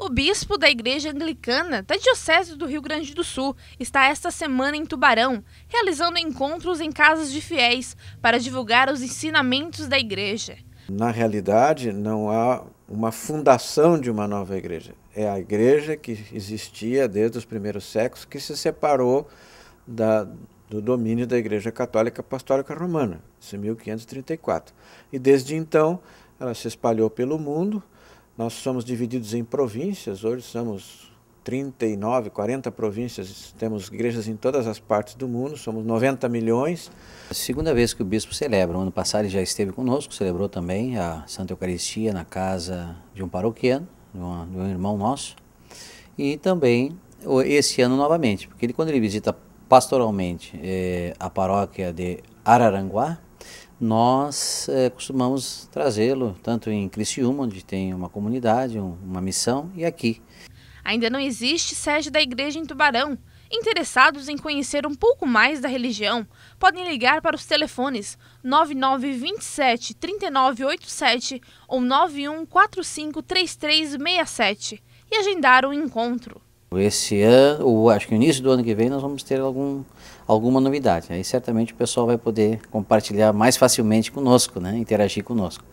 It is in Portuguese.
O bispo da Igreja Anglicana da Diocese do Rio Grande do Sul está esta semana em Tubarão, realizando encontros em casas de fiéis para divulgar os ensinamentos da Igreja. Na realidade, não há uma fundação de uma nova igreja. É a igreja que existia desde os primeiros séculos que se separou da, do domínio da Igreja Católica Apostólica Romana, em 1534. E desde então ela se espalhou pelo mundo nós somos divididos em províncias, hoje somos 39, 40 províncias, temos igrejas em todas as partes do mundo, somos 90 milhões. segunda vez que o bispo celebra, o ano passado ele já esteve conosco, celebrou também a Santa Eucaristia na casa de um paroquiano, de, uma, de um irmão nosso, e também esse ano novamente, porque ele, quando ele visita pastoralmente é, a paróquia de Araranguá, nós é, costumamos trazê-lo tanto em Criciúma, onde tem uma comunidade, um, uma missão, e aqui. Ainda não existe sede da igreja em Tubarão. Interessados em conhecer um pouco mais da religião, podem ligar para os telefones 9927 3987 ou 9145 3367 e agendar um encontro. Esse ano, ou acho que no início do ano que vem, nós vamos ter algum, alguma novidade. Aí certamente o pessoal vai poder compartilhar mais facilmente conosco, né? interagir conosco.